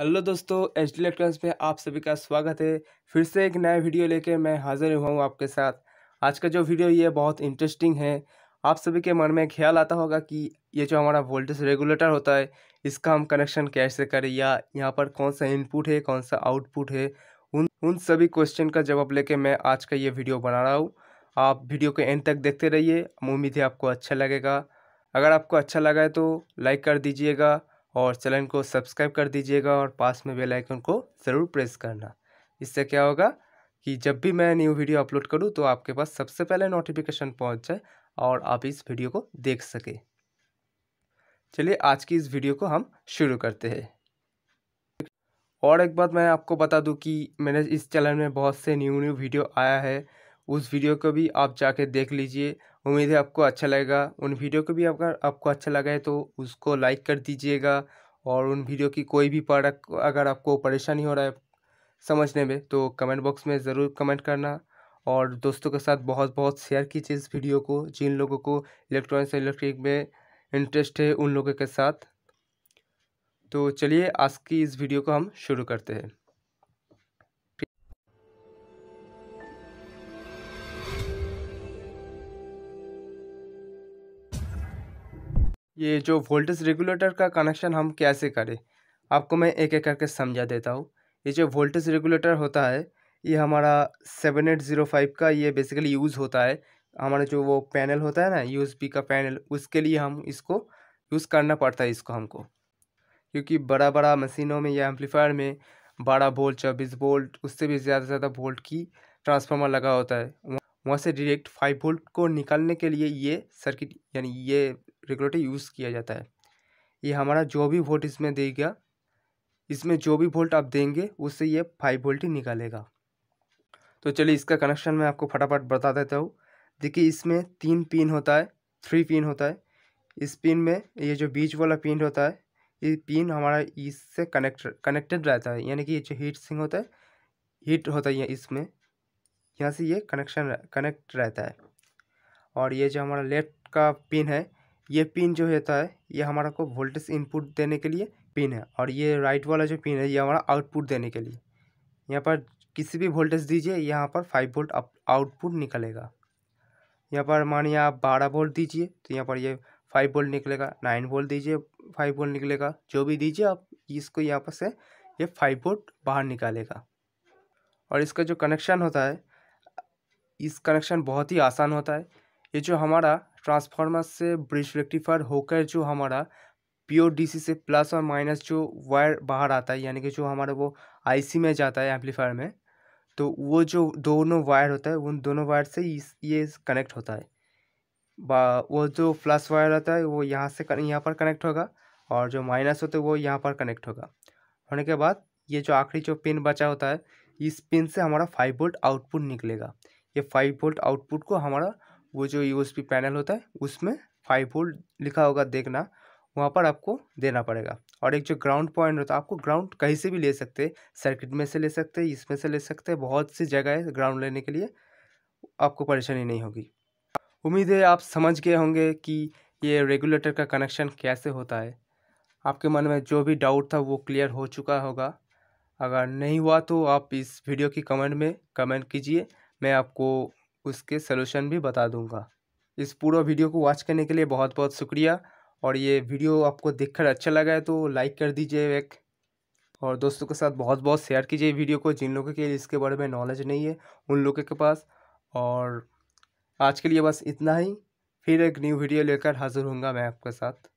hello दोस्तों H D electronics में आप सभी का स्वागत है फिर से एक नया वीडियो लेके मैं हाज़िर हुआ हूँ आपके साथ आज का जो वीडियो ये बहुत इंटरेस्टिंग है आप सभी के मन में ख्याल आता होगा कि ये जो हमारा वोल्टेज रेगुलेटर होता है इसका हम कनेक्शन कैसे करें या यहाँ पर कौन सा इनपुट है कौन सा आउटपुट है उन उन सभी क्वेश्चन का जवाब लेके मैं आज का ये वीडियो बना रहा हूँ आप वीडियो के एंड तक देखते रहिए उम्मीद है आपको अच्छा लगेगा अगर आपको अच्छा लगा है तो लाइक कर दीजिएगा और चैनल को सब्सक्राइब कर दीजिएगा और पास में बेल आइकन को ज़रूर प्रेस करना इससे क्या होगा कि जब भी मैं न्यू वीडियो अपलोड करूँ तो आपके पास सबसे पहले नोटिफिकेशन पहुँच जाए और आप इस वीडियो को देख सकें चलिए आज की इस वीडियो को हम शुरू करते हैं और एक बात मैं आपको बता दूं कि मैंने इस चैनल में बहुत से न्यू न्यू वीडियो आया है उस वीडियो को भी आप जाके देख लीजिए उम्मीद है आपको अच्छा लगेगा उन वीडियो को भी अगर आपको अच्छा लगा है तो उसको लाइक कर दीजिएगा और उन वीडियो की कोई भी प्रोडक्ट अगर आपको परेशानी हो रहा है समझने में तो कमेंट बॉक्स में ज़रूर कमेंट करना और दोस्तों के साथ बहुत बहुत शेयर कीजिए इस वीडियो को जिन लोगों को इलेक्ट्रॉनिक्स और इलेक्ट्रिक में इंटरेस्ट है उन लोगों के साथ तो चलिए आज की इस वीडियो को हम शुरू करते हैं ये जो वोल्टेज रेगुलेटर का कनेक्शन हम कैसे करें आपको मैं एक एक करके समझा देता हूँ ये जो वोल्टेज रेगुलेटर होता है ये हमारा सेवन एट ज़ीरो फाइव का ये बेसिकली यूज़ होता है हमारा जो वो पैनल होता है ना यूएसबी का पैनल उसके लिए हम इसको यूज़ करना पड़ता है इसको हमको क्योंकि बड़ा बड़ा मशीनों में या एम्पलीफायर में बारह वोल्ट चौबीस वोल्ट उससे भी ज़्यादा से ज़्यादा वोल्ट की ट्रांसफार्मर लगा होता है वहाँ से डायरेक्ट फाइव वोल्ट को निकालने के लिए ये सर्किट यानी ये रेगुलेटर यूज़ किया जाता है ये हमारा जो भी वोल्ट इसमें देगा इसमें जो भी वोल्ट आप देंगे उससे ये फाइव वोल्ट ही निकालेगा तो चलिए इसका कनेक्शन मैं आपको फटाफट बता देता हूँ देखिए इसमें तीन पिन होता है थ्री पिन होता है इस पिन में ये जो बीच वाला पिन होता है ये पिन हमारा इससे कनेक्ट कनेक्टेड रहता है यानी कि ये जो हीट सिंग होता है हीट होता है इसमें यहाँ से ये कनेक्शन कनेक्ट रहता है और ये जो हमारा लेफ्ट का पिन है ये पिन जो होता है ये हमारा को वोल्टेज इनपुट देने के लिए पिन है और ये राइट वाला जो पिन है ये हमारा आउटपुट देने के लिए यहाँ पर किसी भी वोल्टेज दीजिए यहाँ पर फाइव वोल्ट आउटपुट निकलेगा यहाँ पर मानिए आप बारह वोल्ट दीजिए तो यहाँ पर ये फाइव वोल्ट निकलेगा नाइन वोल्ट दीजिए फाइव वोल्ट निकलेगा जो भी दीजिए आप इसको यहाँ पर से ये फाइव वोल्ट बाहर निकालेगा और इसका जो कनेक्शन होता है इस कनेक्शन बहुत ही आसान होता है ये जो हमारा ट्रांसफार्मर से ब्रिज रेक्टिफायर होकर जो हमारा प्योर डीसी से प्लस और माइनस जो वायर बाहर आता है यानी कि जो हमारा वो आईसी में जाता है एम्पलीफायर में तो वो जो दोनों वायर होता है उन दोनों वायर से ये कनेक्ट होता है वो जो प्लस वायर रहता है वो यहाँ से यहाँ पर कनेक्ट होगा और जो माइनस होता है वो यहाँ पर कनेक्ट होगा होने के बाद ये जो आखिरी जो पिन बचा होता है इस पिन से हमारा फाइव वोल्ट आउटपुट निकलेगा ये फाइव वोल्ट आउटपुट को हमारा वो जो यूएसबी पैनल होता है उसमें फाइव वोल्ट लिखा होगा देखना वहाँ पर आपको देना पड़ेगा और एक जो ग्राउंड पॉइंट होता है आपको ग्राउंड कहीं से भी ले सकते हैं सर्किट में से ले सकते हैं इसमें से ले सकते हैं बहुत सी जगह है ग्राउंड लेने के लिए आपको परेशानी नहीं होगी उम्मीद है आप समझ गए होंगे कि ये रेगुलेटर का कनेक्शन कैसे होता है आपके मन में जो भी डाउट था वो क्लियर हो चुका होगा अगर नहीं हुआ तो आप इस वीडियो की कमेंट में कमेंट कीजिए मैं आपको उसके सलूशन भी बता दूंगा इस पूरा वीडियो को वॉच करने के लिए बहुत बहुत शुक्रिया और ये वीडियो आपको देखकर अच्छा लगा है तो लाइक कर दीजिए एक और दोस्तों के साथ बहुत बहुत शेयर कीजिए वीडियो को जिन लोगों के लिए इसके बारे में नॉलेज नहीं है उन लोगों के पास और आज के लिए बस इतना ही फिर एक न्यू वीडियो लेकर हाज़िर हूँगा मैं आपके साथ